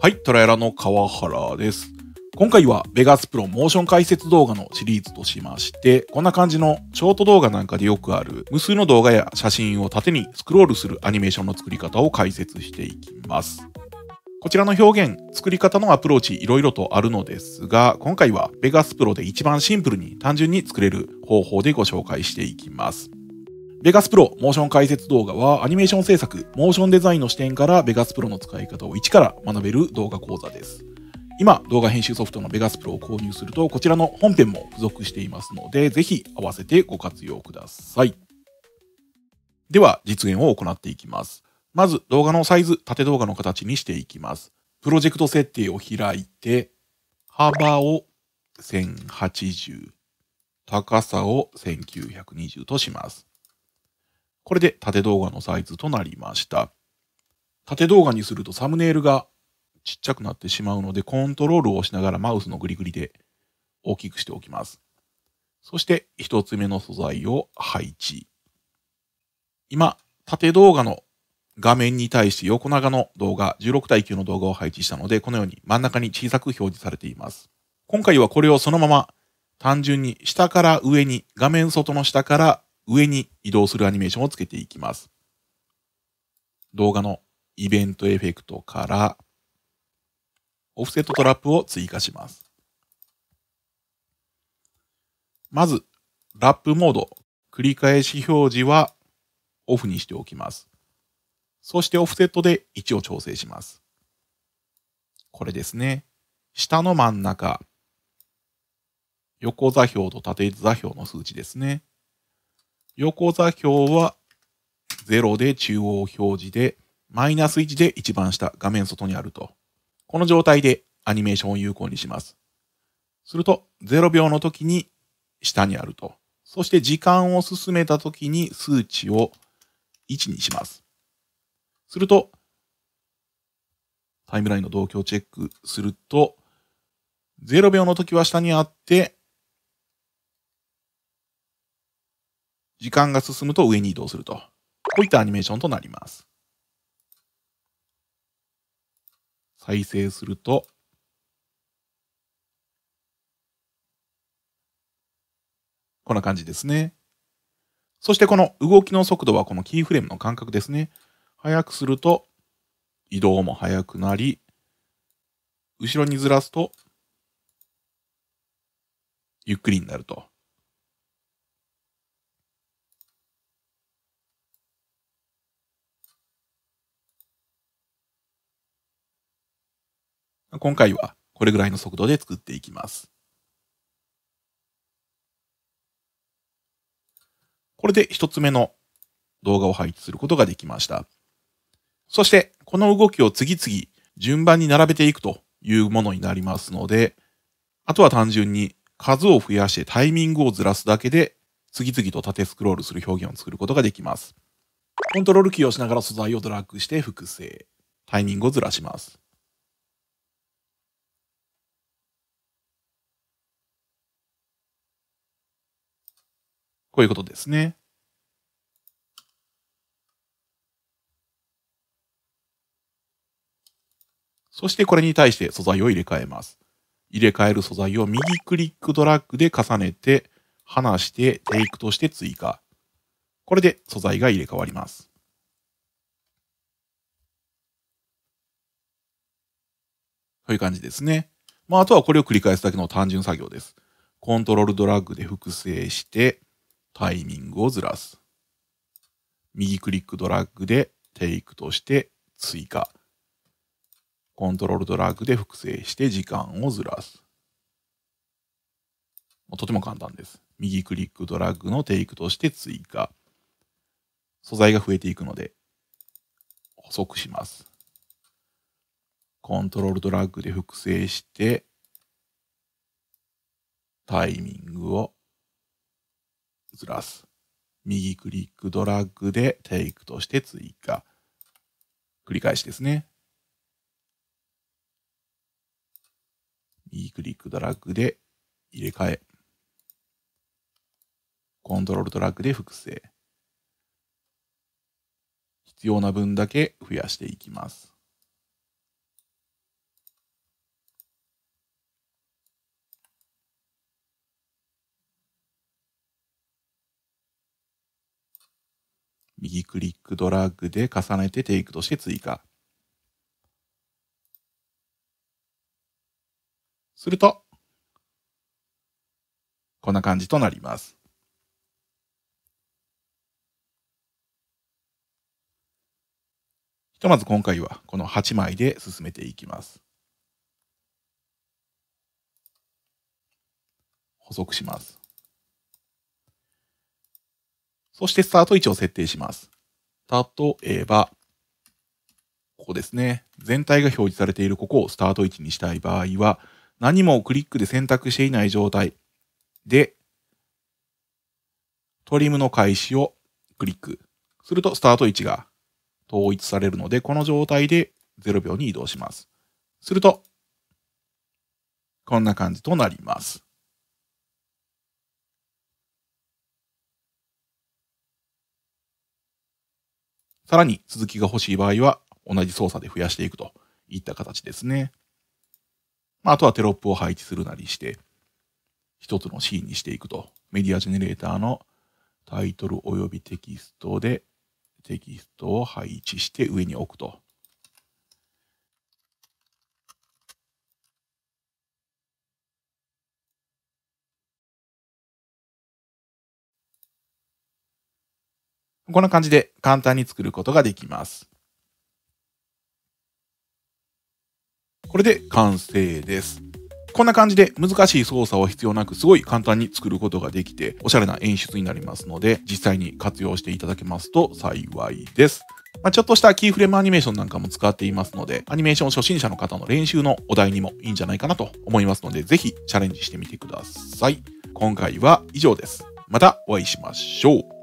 はい、トライラの川原です。今回は Vegas Pro モーション解説動画のシリーズとしまして、こんな感じのショート動画なんかでよくある無数の動画や写真を縦にスクロールするアニメーションの作り方を解説していきます。こちらの表現、作り方のアプローチいろいろとあるのですが、今回は Vegas Pro で一番シンプルに単純に作れる方法でご紹介していきます。ベガスプロモーション解説動画はアニメーション制作、モーションデザインの視点からベガスプロの使い方を一から学べる動画講座です。今、動画編集ソフトのベガスプロを購入すると、こちらの本編も付属していますので、ぜひ合わせてご活用ください。では、実現を行っていきます。まず、動画のサイズ、縦動画の形にしていきます。プロジェクト設定を開いて、幅を1080、高さを1920とします。これで縦動画のサイズとなりました。縦動画にするとサムネイルがちっちゃくなってしまうので、コントロールを押しながらマウスのグリグリで大きくしておきます。そして1つ目の素材を配置。今、縦動画の画面に対して横長の動画、16対9の動画を配置したので、このように真ん中に小さく表示されています。今回はこれをそのまま単純に下から上に、画面外の下から上に移動するアニメーションをつけていきます。動画のイベントエフェクトから、オフセットトラップを追加します。まず、ラップモード、繰り返し表示はオフにしておきます。そしてオフセットで位置を調整します。これですね。下の真ん中、横座標と縦座標の数値ですね。横座標は0で中央表示で、マイナス1で一番下、画面外にあると。この状態でアニメーションを有効にします。すると、0秒の時に下にあると。そして時間を進めた時に数値を1にします。すると、タイムラインの同居をチェックすると、0秒の時は下にあって、時間が進むと上に移動すると。こういったアニメーションとなります。再生すると、こんな感じですね。そしてこの動きの速度はこのキーフレームの間隔ですね。速くすると移動も速くなり、後ろにずらすとゆっくりになると。今回はこれぐらいの速度で作っていきます。これで一つ目の動画を配置することができました。そして、この動きを次々順番に並べていくというものになりますので、あとは単純に数を増やしてタイミングをずらすだけで、次々と縦スクロールする表現を作ることができます。コントロールキーを押しながら素材をドラッグして複製。タイミングをずらします。こういうことですね。そしてこれに対して素材を入れ替えます。入れ替える素材を右クリックドラッグで重ねて、離してテイクとして追加。これで素材が入れ替わります。という感じですね。まあ、あとはこれを繰り返すだけの単純作業です。コントロールドラッグで複製して、タイミングをずらす。右クリックドラッグでテイクとして追加。コントロールドラッグで複製して時間をずらす。とても簡単です。右クリックドラッグのテイクとして追加。素材が増えていくので、細くします。コントロールドラッグで複製して、タイミングをずらす。右クリックドラッグでテイクとして追加。繰り返しですね。右クリックドラッグで入れ替え。コントロールドラッグで複製。必要な分だけ増やしていきます。右クリックドラッグで重ねてテイクとして追加。すると、こんな感じとなります。ひとまず今回はこの8枚で進めていきます。補足します。そしてスタート位置を設定します。例えば、ここですね。全体が表示されているここをスタート位置にしたい場合は、何もクリックで選択していない状態で、トリムの開始をクリックするとスタート位置が統一されるので、この状態で0秒に移動します。すると、こんな感じとなります。さらに続きが欲しい場合は、同じ操作で増やしていくといった形ですね。まあ、あとはテロップを配置するなりして、一つのシーンにしていくと。メディアジェネレーターのタイトル及びテキストでテキストを配置して上に置くとこんな感じで簡単に作ることができます。これで完成です。こんな感じで難しい操作は必要なくすごい簡単に作ることができておしゃれな演出になりますので実際に活用していただけますと幸いです。まあ、ちょっとしたキーフレームアニメーションなんかも使っていますので、アニメーション初心者の方の練習のお題にもいいんじゃないかなと思いますので、ぜひチャレンジしてみてください。今回は以上です。またお会いしましょう。